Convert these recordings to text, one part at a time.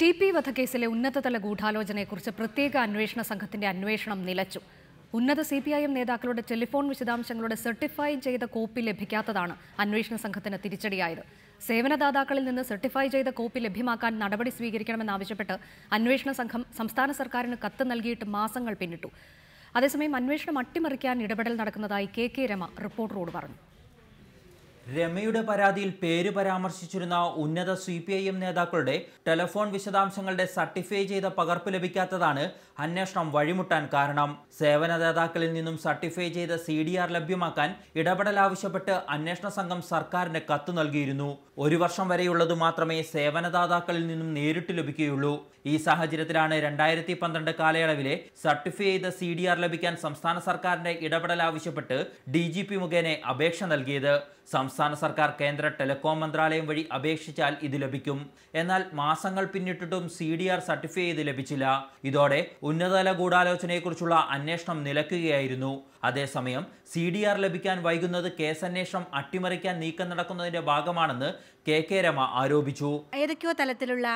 T P വധക്കേസിലെ ഉന്നതതല ഗൂഢാലോചനയെക്കുറിച്ച് പ്രത്യേക അന്വേഷണ സംഘത്തിന്റെ അന്വേഷണം നിലച്ചു ഉന്നത സി പി ഐ എം നേതാക്കളുടെ ടെലിഫോൺ വിശദാംശങ്ങളുടെ സർട്ടിഫൈ ചെയ്ത കോപ്പി ലഭിക്കാത്തതാണ് അന്വേഷണ സംഘത്തിന് തിരിച്ചടിയായത് സേവനദാതാക്കളിൽ നിന്ന് സർട്ടിഫൈ ചെയ്ത കോപ്പി ലഭ്യമാക്കാൻ നടപടി സ്വീകരിക്കണമെന്നാവശ്യപ്പെട്ട് അന്വേഷണ സംഘം സംസ്ഥാന സർക്കാരിന് കത്ത് നൽകിയിട്ട് മാസങ്ങൾ പിന്നിട്ടു അതേസമയം അന്വേഷണം അട്ടിമറിക്കാൻ ഇടപെടൽ നടക്കുന്നതായി കെ കെ രമ റിപ്പോർട്ടറോട് പറഞ്ഞു രമയുടെ പരാതിയിൽ പേര് പരാമർശിച്ചിരുന്ന ഉന്നത സി പി ഐ എം നേതാക്കളുടെ ടെലഫോൺ വിശദാംശങ്ങളുടെ സർട്ടിഫൈ ചെയ്ത പകർപ്പ് ലഭിക്കാത്തതാണ് അന്വേഷണം വഴിമുട്ടാൻ കാരണം സേവന ദാതാക്കളിൽ നിന്നും സർട്ടിഫൈ ചെയ്ത സി ഡി ആർ ലഭ്യമാക്കാൻ ഇടപെടൽ ആവശ്യപ്പെട്ട് അന്വേഷണ സംഘം സർക്കാരിന് കത്ത് നൽകിയിരുന്നു ഒരു വർഷം വരെയുള്ളത് മാത്രമേ സേവനദാതാക്കളിൽ നിന്നും നേരിട്ട് ലഭിക്കുകയുള്ളൂ ഈ സാഹചര്യത്തിലാണ് രണ്ടായിരത്തി പന്ത്രണ്ട് കാലയളവിലെ സർട്ടിഫൈ ചെയ്ത സി ഡി ആർ ലഭിക്കാൻ സംസ്ഥാന സർക്കാരിന്റെ ഇടപെടൽ ആവശ്യപ്പെട്ട് ഡി ജി പി മുഖേന അപേക്ഷ നൽകിയത് സംസ്ഥാന സംസ്ഥാന സർക്കാർ കേന്ദ്ര ടെലികോം മന്ത്രാലയം വഴി അപേക്ഷിച്ചാൽ ഇത് ലഭിക്കും എന്നാൽ മാസങ്ങൾ പിന്നിട്ടിട്ടും സി ഡി ആർ സർട്ടിഫൈ ചെയ്ത് ലഭിച്ചില്ല ഇതോടെ ഉന്നതതല ഗൂഢാലോചനയെക്കുറിച്ചുള്ള അന്വേഷണം നിലക്കുകയായിരുന്നു അതേസമയം സി ഡി ആർ ലഭിക്കാൻ വൈകുന്നത് കേസന്വേഷണം അട്ടിമറിക്കാൻ നീക്കം നടക്കുന്നതിന്റെ ഭാഗമാണെന്ന് കെ കെ രമ ആരോപിച്ചു ഏതൊക്കെയോ തലത്തിലുള്ള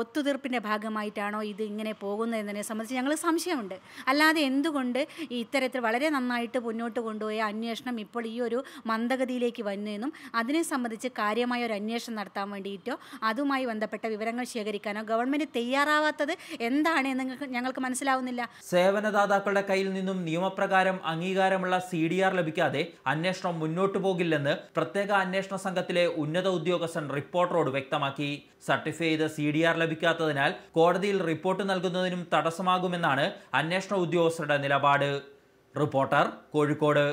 ഒത്തുതീർപ്പിന്റെ ഭാഗമായിട്ടാണോ ഇത് ഇങ്ങനെ പോകുന്നതെന്നതിനെ സംബന്ധിച്ച് ഞങ്ങൾ സംശയമുണ്ട് അല്ലാതെ എന്തുകൊണ്ട് ഇത്തരത്തിൽ വളരെ നന്നായിട്ട് മുന്നോട്ട് കൊണ്ടുപോയ അന്വേഷണം ഇപ്പോൾ ഈ ഒരു മന്ദഗതിയിലേക്ക് വന്നു നിന്നും അതിനെ സംബന്ധിച്ച് കാര്യമായ ഒരു അന്വേഷണം നടത്താൻ വേണ്ടിയിട്ടോ അതുമായി ബന്ധപ്പെട്ട വിവരങ്ങൾ ശേഖരിക്കാനോ ഗവൺമെന്റ് തയ്യാറാവാത്തത് എന്താണ് എന്ന് ഞങ്ങൾക്ക് മനസ്സിലാവുന്നില്ല സേവനദാതാക്കളുടെ കയ്യിൽ നിന്നും നിയമപ്രകാരം അംഗീകാരമുള്ള സി ഡി ആർ ലഭിക്കാതെ അന്വേഷണം മുന്നോട്ടു പോകില്ലെന്ന് പ്രത്യേക അന്വേഷണ സംഘത്തിലെ ഉന്നത ഉദ്യോഗസ്ഥൻ റിപ്പോർട്ടറോട് വ്യക്തമാക്കി സർട്ടിഫൈ ചെയ്ത് സി ഡി ആർ ലഭിക്കാത്തതിനാൽ കോടതിയിൽ റിപ്പോർട്ട് നൽകുന്നതിനും തടസ്സമാകുമെന്നാണ് അന്വേഷണ ഉദ്യോഗസ്ഥരുടെ നിലപാട് റിപ്പോർട്ടർ കോഴിക്കോട്